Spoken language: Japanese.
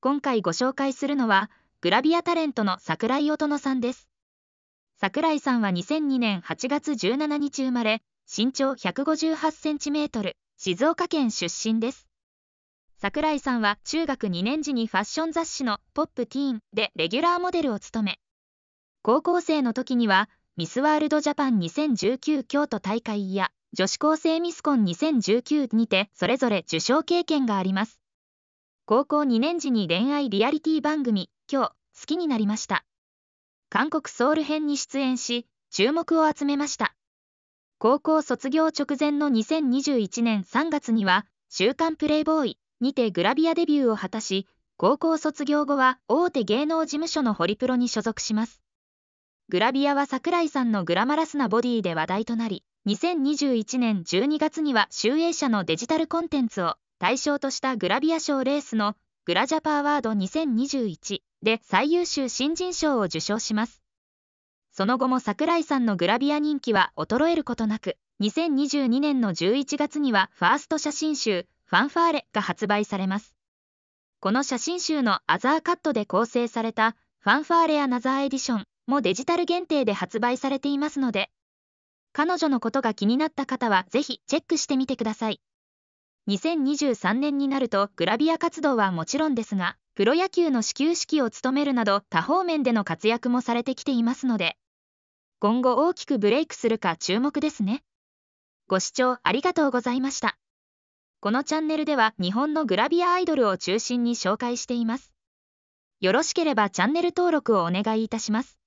今回ご紹介するのは、グラビアタレントの桜井音乃さんです。桜井さんは2002年8月17日生まれ、身長158センチメートル、静岡県出身です。桜井さんは中学2年時にファッション雑誌のポップティーンでレギュラーモデルを務め、高校生の時にはミスワールドジャパン2019京都大会や女子高生ミスコン2019にてそれぞれ受賞経験があります。高校2年時に恋愛リアリティ番組、今日、好きになりました。韓国ソウル編に出演し、注目を集めました。高校卒業直前の2021年3月には、週刊プレイボーイにてグラビアデビューを果たし、高校卒業後は大手芸能事務所のホリプロに所属します。グラビアは桜井さんのグラマラスなボディで話題となり、2021年12月には集英社のデジタルコンテンツを対象としたグラビア賞レースのグラジャパアワード2021で最優秀新人賞を受賞します。その後も桜井さんのグラビア人気は衰えることなく、2022年の11月にはファースト写真集ファンファーレが発売されます。この写真集のアザーカットで構成されたファンファーレアナザーエディションもデジタル限定で発売されていますので、彼女のことが気になった方はぜひチェックしてみてください。2023年になるとグラビア活動はもちろんですが、プロ野球の始球式を務めるなど多方面での活躍もされてきていますので、今後大きくブレイクするか注目ですね。ご視聴ありがとうございました。このチャンネルでは日本のグラビアアイドルを中心に紹介しています。よろしければチャンネル登録をお願いいたします。